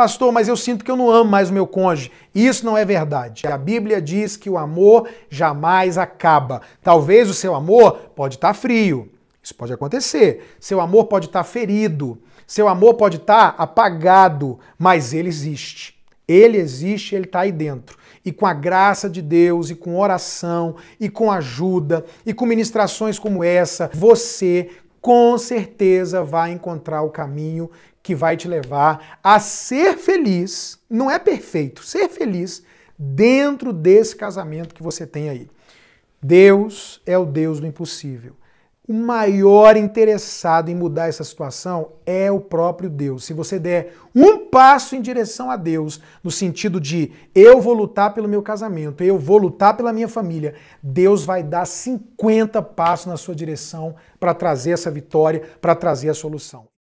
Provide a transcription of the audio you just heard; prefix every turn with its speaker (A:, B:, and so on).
A: Pastor, mas eu sinto que eu não amo mais o meu cônjuge. Isso não é verdade. A Bíblia diz que o amor jamais acaba. Talvez o seu amor pode estar tá frio. Isso pode acontecer. Seu amor pode estar tá ferido. Seu amor pode estar tá apagado, mas ele existe. Ele existe, ele está aí dentro. E com a graça de Deus, e com oração, e com ajuda, e com ministrações como essa, você com certeza vai encontrar o caminho que vai te levar a ser feliz, não é perfeito, ser feliz dentro desse casamento que você tem aí. Deus é o Deus do impossível. O maior interessado em mudar essa situação é o próprio Deus. Se você der um passo em direção a Deus, no sentido de eu vou lutar pelo meu casamento, eu vou lutar pela minha família, Deus vai dar 50 passos na sua direção para trazer essa vitória, para trazer a solução.